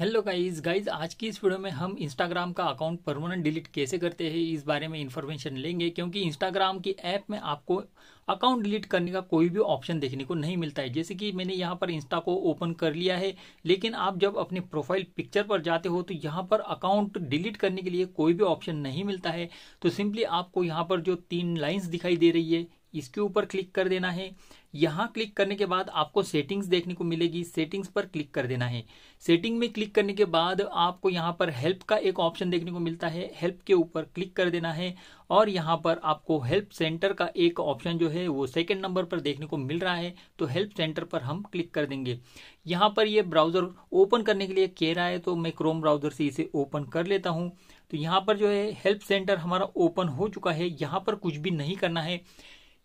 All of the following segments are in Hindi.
हेलो गाइस गाइस आज की इस वीडियो में हम इंस्टाग्राम का अकाउंट परमानेंट डिलीट कैसे करते हैं इस बारे में इन्फॉर्मेशन लेंगे क्योंकि इंस्टाग्राम की ऐप में आपको अकाउंट डिलीट करने का कोई भी ऑप्शन देखने को नहीं मिलता है जैसे कि मैंने यहाँ पर इंस्टा को ओपन कर लिया है लेकिन आप जब अपने प्रोफाइल पिक्चर पर जाते हो तो यहाँ पर अकाउंट डिलीट करने के लिए कोई भी ऑप्शन नहीं मिलता है तो सिंपली आपको यहाँ पर जो तीन लाइन्स दिखाई दे रही है इसके ऊपर क्लिक कर देना है यहाँ क्लिक करने के बाद आपको सेटिंग्स देखने को मिलेगी सेटिंग्स पर क्लिक कर देना है सेटिंग में क्लिक करने के बाद आपको यहाँ पर हेल्प का एक ऑप्शन देखने को मिलता है हेल्प के ऊपर क्लिक कर देना है और यहाँ पर आपको हेल्प सेंटर का एक ऑप्शन जो है वो सेकेंड नंबर पर देखने को मिल रहा है तो हेल्प सेंटर पर हम क्लिक कर देंगे यहाँ पर ये ब्राउज़र ओपन करने के लिए कह रहा है तो मैं क्रोम ब्राउज़र से इसे ओपन कर लेता हूँ तो यहाँ पर जो है हेल्प सेंटर हमारा ओपन हो चुका है यहाँ पर कुछ भी नहीं करना है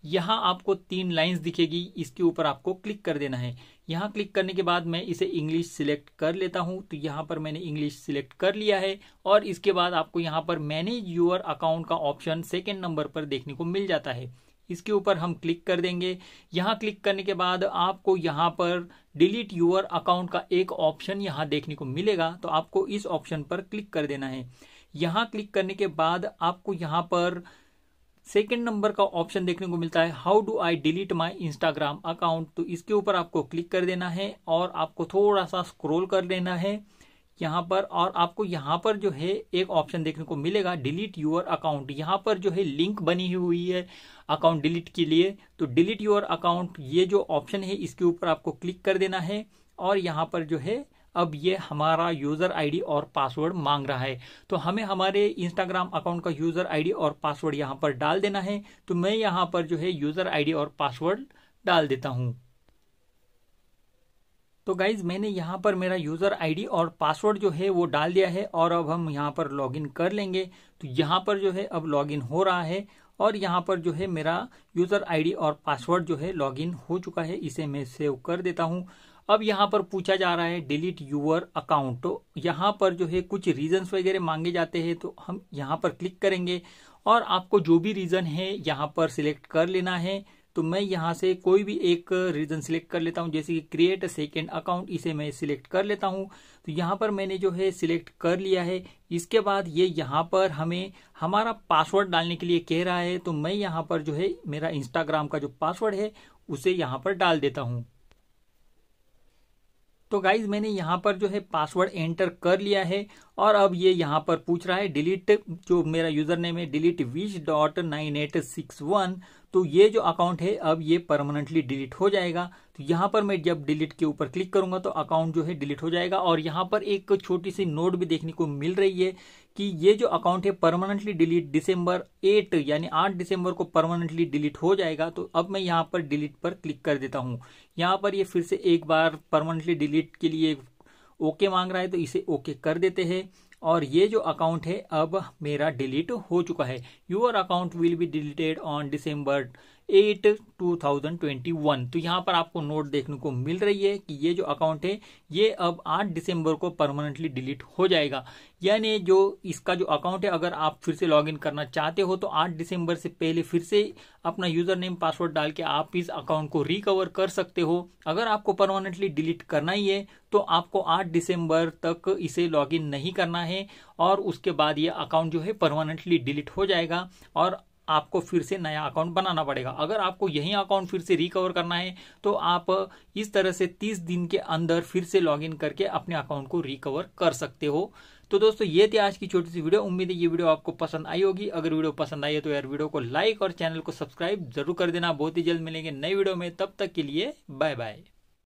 यहाँ आपको तीन लाइंस दिखेगी इसके ऊपर आपको क्लिक कर देना है यहाँ क्लिक करने के बाद मैं इसे इंग्लिश सिलेक्ट कर लेता हूँ तो यहाँ पर मैंने इंग्लिश सिलेक्ट कर लिया है और इसके बाद आपको यहाँ पर मैनेज योर अकाउंट का ऑप्शन सेकेंड नंबर पर देखने को मिल जाता है इसके ऊपर हम क्लिक कर देंगे यहाँ क्लिक करने के बाद आपको यहाँ पर डिलीट यूअर अकाउंट का एक ऑप्शन यहाँ देखने को मिलेगा तो आपको इस ऑप्शन पर क्लिक कर देना है यहाँ क्लिक करने के बाद आपको यहाँ पर सेकेंड नंबर का ऑप्शन देखने को मिलता है how do I delete my Instagram account तो इसके ऊपर आपको क्लिक कर देना है और आपको थोड़ा सा स्क्रोल कर लेना है यहाँ पर और आपको यहाँ पर जो है एक ऑप्शन देखने को मिलेगा डिलीट यूर अकाउंट यहाँ पर जो है लिंक बनी हुई है अकाउंट डिलीट के लिए तो डिलीट यूर अकाउंट ये जो ऑप्शन है इसके ऊपर आपको क्लिक कर देना है और यहाँ पर जो है अब ये हमारा यूजर आईडी और पासवर्ड मांग रहा है तो हमें हमारे इंस्टाग्राम अकाउंट का यूजर आईडी और पासवर्ड यहाँ पर डाल देना है तो मैं यहाँ पर जो है यूजर आईडी और पासवर्ड डाल देता हूँ तो गाइज मैंने यहाँ पर मेरा यूज़र आईडी और पासवर्ड जो है वो डाल दिया है और अब हम यहाँ पर लॉगिन कर लेंगे तो यहाँ पर जो है अब लॉगिन हो रहा है और यहाँ पर जो है मेरा यूज़र आईडी और पासवर्ड जो है लॉगिन हो चुका है इसे मैं सेव कर देता हूँ अब यहाँ पर पूछा जा रहा है डिलीट यूअर अकाउंट तो यहाँ पर जो है कुछ रीजन वगैरह मांगे जाते हैं तो हम यहाँ पर क्लिक करेंगे और आपको जो भी रीजन है यहाँ पर सिलेक्ट कर लेना है तो मैं यहाँ से कोई भी एक रीजन सिलेक्ट कर लेता हूँ जैसे कि क्रिएट सेकेंड अकाउंट इसे मैं सिलेक्ट कर लेता हूँ तो यहाँ पर मैंने जो है सिलेक्ट कर लिया है इसके बाद ये यह यहाँ पर हमें हमारा पासवर्ड डालने के लिए कह रहा है तो मैं यहाँ पर जो है मेरा इंस्टाग्राम का जो पासवर्ड है उसे यहाँ पर डाल देता हूँ तो गाइज मैंने यहाँ पर जो है पासवर्ड एंटर कर लिया है और अब ये यहाँ पर पूछ रहा है डिलीट जो मेरा यूजर नेम है delete which dot nine eight six one तो ये जो अकाउंट है अब ये परमानेंटली डिलीट हो जाएगा तो यहाँ पर मैं जब डिलीट के ऊपर क्लिक करूंगा तो अकाउंट जो है डिलीट हो जाएगा और यहाँ पर एक छोटी सी नोट भी देखने को मिल रही है कि ये जो अकाउंट है परमानेंटली डिलीट दिसंबर 8 यानी 8 दिसंबर को परमानेंटली डिलीट हो जाएगा तो अब मैं यहाँ पर डिलीट पर क्लिक कर देता हूँ यहाँ पर ये फिर से एक बार परमानेंटली डिलीट के लिए ओके मांग रहा है तो इसे ओके कर देते हैं और ये जो अकाउंट है अब मेरा डिलीट हो चुका है your account will be deleted on December eight two thousand twenty one तो यहाँ पर आपको नोट देखने को मिल रही है कि ये जो अकाउंट है ये अब आठ दिसंबर को परमानेंटली डिलीट हो जाएगा यानी जो इसका जो अकाउंट है अगर आप फिर से लॉगिन करना चाहते हो तो आठ दिसंबर से पहले फिर से अपना यूजर नेम पासवर्ड डाल के आप इस अकाउंट को रिकवर कर सकते हो अगर आपको परमानेंटली डिलीट करना ही है तो आपको आठ दिसंबर तक इसे लॉग नहीं करना है और उसके बाद ये अकाउंट जो है परमानेंटली डिलीट हो जाएगा और आपको फिर से नया अकाउंट बनाना पड़ेगा अगर आपको यही अकाउंट फिर से रिकवर करना है तो आप इस तरह से तीस दिन के अंदर फिर से लॉग इन करके अपने अकाउंट को रिकवर कर सकते हो तो दोस्तों ये थी आज की छोटी सी वीडियो उम्मीद है ये वीडियो आपको पसंद आई होगी अगर वीडियो पसंद आई है तो यार वीडियो को लाइक और चैनल को सब्सक्राइब जरूर कर देना बहुत ही जल्द मिलेंगे नई वीडियो में तब तक के लिए बाय बाय